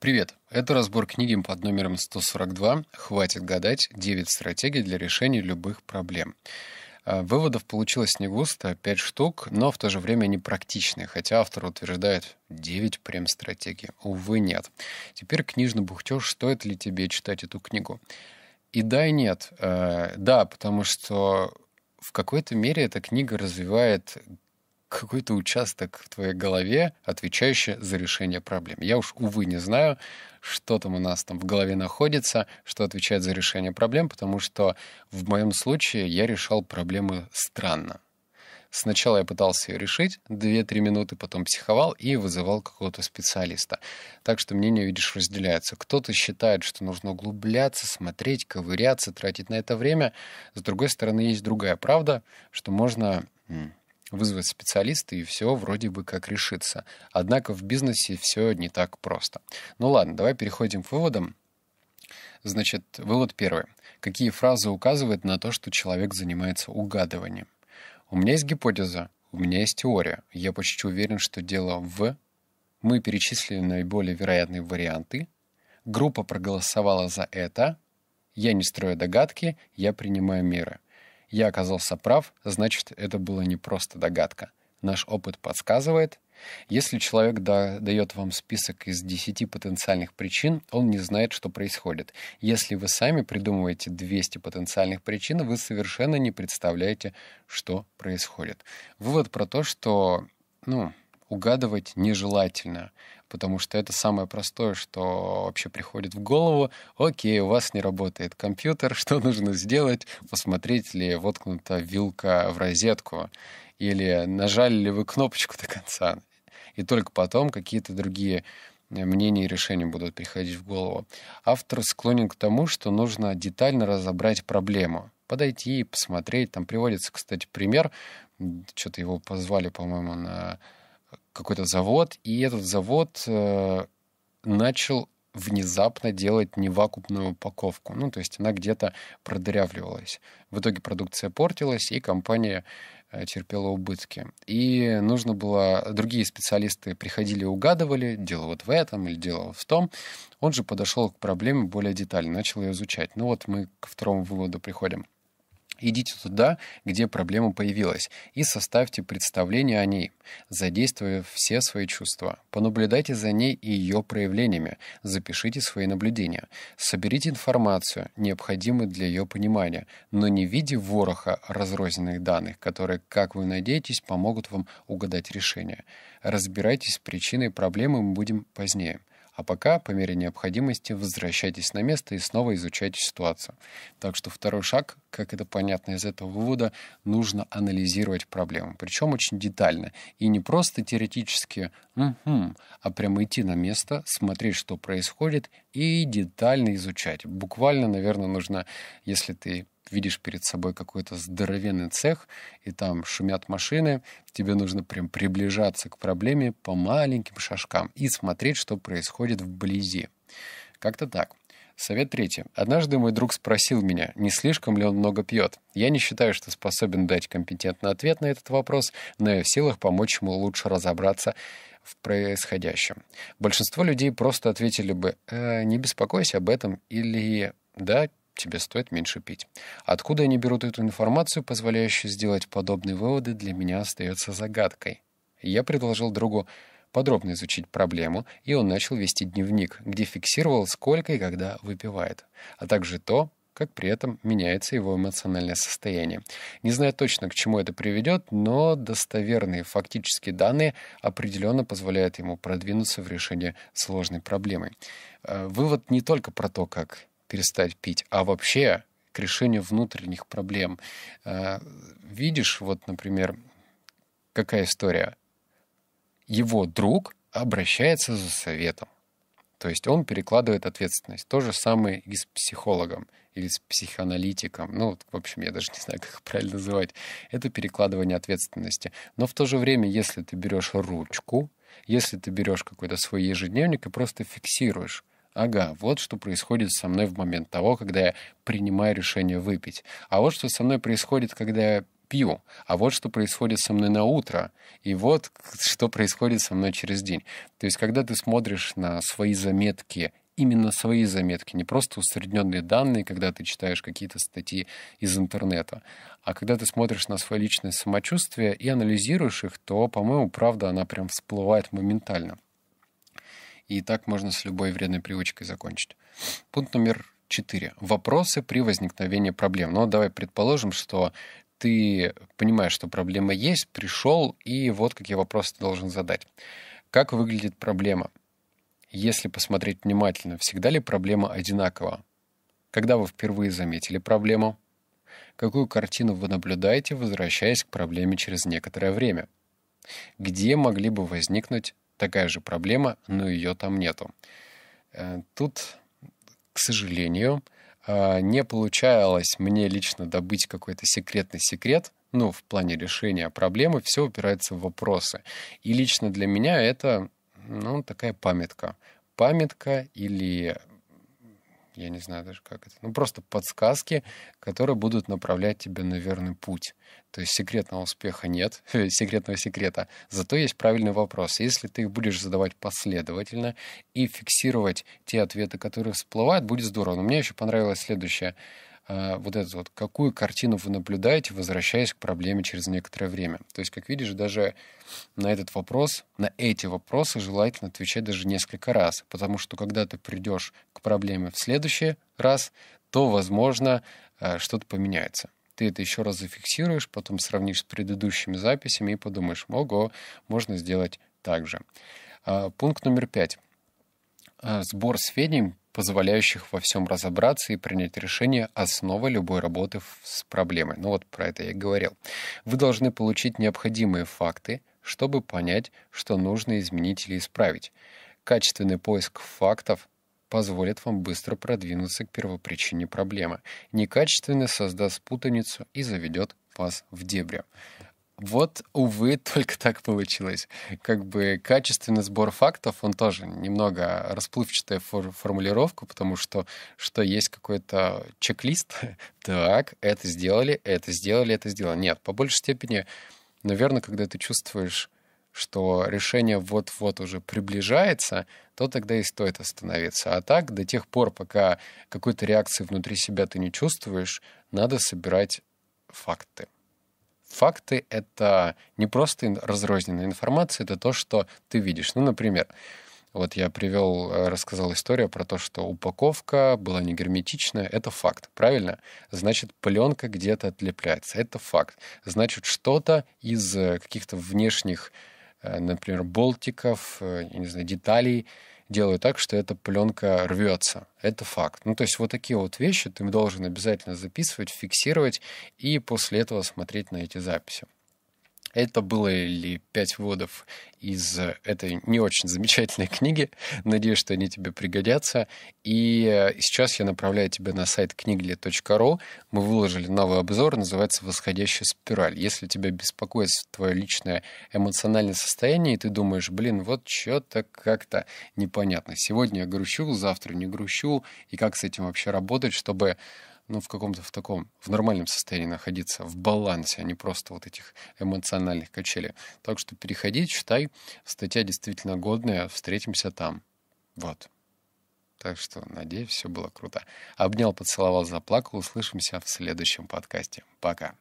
Привет! Это разбор книги под номером 142 «Хватит гадать. 9 стратегий для решения любых проблем». А, выводов получилось не густо, 5 а штук, но в то же время они практичные, хотя автор утверждает 9 прем-стратегий. Увы, нет. Теперь книжный бухтеж, стоит ли тебе читать эту книгу? И да, и нет. Э, да, потому что в какой-то мере эта книга развивает какой-то участок в твоей голове, отвечающий за решение проблем. Я уж, увы, не знаю, что там у нас там в голове находится, что отвечает за решение проблем, потому что в моем случае я решал проблемы странно. Сначала я пытался ее решить, 2-3 минуты потом психовал и вызывал какого-то специалиста. Так что мнение, видишь, разделяется. Кто-то считает, что нужно углубляться, смотреть, ковыряться, тратить на это время. С другой стороны, есть другая правда, что можно вызвать специалиста и все вроде бы как решится. Однако в бизнесе все не так просто. Ну ладно, давай переходим к выводам. Значит, вывод первый. Какие фразы указывают на то, что человек занимается угадыванием? У меня есть гипотеза, у меня есть теория. Я почти уверен, что дело в... Мы перечислили наиболее вероятные варианты. Группа проголосовала за это. Я не строю догадки, я принимаю меры. Я оказался прав, значит, это было не просто догадка. Наш опыт подсказывает, если человек да, дает вам список из 10 потенциальных причин, он не знает, что происходит. Если вы сами придумываете 200 потенциальных причин, вы совершенно не представляете, что происходит. Вывод про то, что, ну, угадывать нежелательно потому что это самое простое, что вообще приходит в голову. Окей, у вас не работает компьютер, что нужно сделать? Посмотреть ли воткнута вилка в розетку, или нажали ли вы кнопочку до конца. И только потом какие-то другие э, мнения и решения будут приходить в голову. Автор склонен к тому, что нужно детально разобрать проблему, подойти и посмотреть. Там приводится, кстати, пример, что-то его позвали, по-моему, на какой-то завод, и этот завод э, начал внезапно делать невакуумную упаковку. Ну, то есть она где-то продырявливалась. В итоге продукция портилась, и компания э, терпела убытки. И нужно было... Другие специалисты приходили и угадывали, дело вот в этом или дело в том. Он же подошел к проблеме более детально, начал ее изучать. Ну вот мы к второму выводу приходим — Идите туда, где проблема появилась, и составьте представление о ней, задействуя все свои чувства. Понаблюдайте за ней и ее проявлениями, запишите свои наблюдения, соберите информацию, необходимую для ее понимания, но не в виде вороха разрозненных данных, которые, как вы надеетесь, помогут вам угадать решение. Разбирайтесь с причиной проблемы мы будем позднее. А пока, по мере необходимости, возвращайтесь на место и снова изучайте ситуацию. Так что второй шаг, как это понятно из этого вывода, нужно анализировать проблему. Причем очень детально. И не просто теоретически «угу», а прямо идти на место, смотреть, что происходит, и детально изучать. Буквально, наверное, нужно, если ты видишь перед собой какой-то здоровенный цех, и там шумят машины, тебе нужно прям приближаться к проблеме по маленьким шажкам и смотреть, что происходит вблизи. Как-то так. Совет третий. Однажды мой друг спросил меня, не слишком ли он много пьет. Я не считаю, что способен дать компетентный ответ на этот вопрос, но я в силах помочь ему лучше разобраться в происходящем. Большинство людей просто ответили бы э, «не беспокойся об этом» или «да, тебе стоит меньше пить». Откуда они берут эту информацию, позволяющую сделать подобные выводы, для меня остается загадкой. Я предложил другу подробно изучить проблему, и он начал вести дневник, где фиксировал, сколько и когда выпивает, а также то, как при этом меняется его эмоциональное состояние. Не знаю точно, к чему это приведет, но достоверные фактические данные определенно позволяют ему продвинуться в решении сложной проблемы. Э, вывод не только про то, как перестать пить, а вообще к решению внутренних проблем. Э, видишь, вот, например, какая история – его друг обращается за советом. То есть он перекладывает ответственность. То же самое и с психологом или с психоаналитиком. Ну, вот, в общем, я даже не знаю, как их правильно называть. Это перекладывание ответственности. Но в то же время, если ты берешь ручку, если ты берешь какой-то свой ежедневник и просто фиксируешь, Ага, вот что происходит со мной в момент того, когда я принимаю решение выпить. А вот что со мной происходит, когда я пью, а вот что происходит со мной на утро, и вот что происходит со мной через день. То есть, когда ты смотришь на свои заметки именно свои заметки, не просто усредненные данные, когда ты читаешь какие-то статьи из интернета, а когда ты смотришь на свое личное самочувствие и анализируешь их, то, по-моему, правда, она прям всплывает моментально. И так можно с любой вредной привычкой закончить. Пункт номер 4. Вопросы при возникновении проблем. Ну давай предположим, что ты понимаешь, что проблема есть, пришел, и вот какие вопросы ты должен задать. Как выглядит проблема? Если посмотреть внимательно, всегда ли проблема одинакова? Когда вы впервые заметили проблему? Какую картину вы наблюдаете, возвращаясь к проблеме через некоторое время? Где могли бы возникнуть такая же проблема, но ее там нету? Э, тут, к сожалению, а, не получалось мне лично добыть какой-то секретный секрет, ну, в плане решения проблемы, все упирается в вопросы. И лично для меня это, ну, такая памятка. Памятка или я не знаю даже как это, ну просто подсказки, которые будут направлять тебя на верный путь. То есть секретного успеха нет, секретного секрета, зато есть правильный вопрос. Если ты их будешь задавать последовательно и фиксировать те ответы, которые всплывают, будет здорово. Но мне еще понравилось следующее. А, вот это вот, какую картину вы наблюдаете, возвращаясь к проблеме через некоторое время. То есть, как видишь, даже на этот вопрос, на эти вопросы желательно отвечать даже несколько раз, потому что когда ты придешь к проблеме в следующий раз, то, возможно, а, что-то поменяется. Ты это еще раз зафиксируешь, потом сравнишь с предыдущими записями и подумаешь, ого, можно сделать так же. А, пункт номер пять. Сбор сведений позволяющих во всем разобраться и принять решение основа любой работы с проблемой. Ну вот про это я и говорил. Вы должны получить необходимые факты, чтобы понять, что нужно изменить или исправить. Качественный поиск фактов позволит вам быстро продвинуться к первопричине проблемы. Некачественный создаст путаницу и заведет вас в дебри. Вот, увы, только так получилось. Как бы качественный сбор фактов, он тоже немного расплывчатая фор- формулировка, потому что, что есть какой-то чек-лист. так, это сделали, это сделали, это сделали. Нет, по большей степени, наверное, когда ты чувствуешь что решение вот-вот уже приближается, то тогда и стоит остановиться. А так, до тех пор, пока какой-то реакции внутри себя ты не чувствуешь, надо собирать факты. Факты — это не просто разрозненная информация, это то, что ты видишь. Ну, например, вот я привел, э, рассказал историю про то, что упаковка была не герметичная. Это факт, правильно? Значит, пленка где-то отлепляется. Это факт. Значит, что-то из э, каких-то внешних, э, например, болтиков, не знаю, деталей делаю так, что эта пленка рвется. Это факт. Ну, то есть вот такие вот вещи ты должен обязательно записывать, фиксировать и после этого смотреть на эти записи. Это было ли пять вводов из э, этой не очень замечательной книги. Надеюсь, что они тебе пригодятся. И э, сейчас я направляю тебя на сайт книгли.ру. Мы выложили новый обзор, называется «Восходящая спираль». Если тебя беспокоит твое личное эмоциональное состояние, и ты думаешь, блин, вот что-то как-то непонятно. Сегодня я грущу, завтра не грущу, и как с этим вообще работать, чтобы ну, в каком-то в таком, в нормальном состоянии находиться, в балансе, а не просто вот этих эмоциональных качелей. Так что переходи, читай, статья действительно годная, встретимся там. Вот. Так что, надеюсь, все было круто. Обнял, поцеловал, заплакал. Услышимся в следующем подкасте. Пока.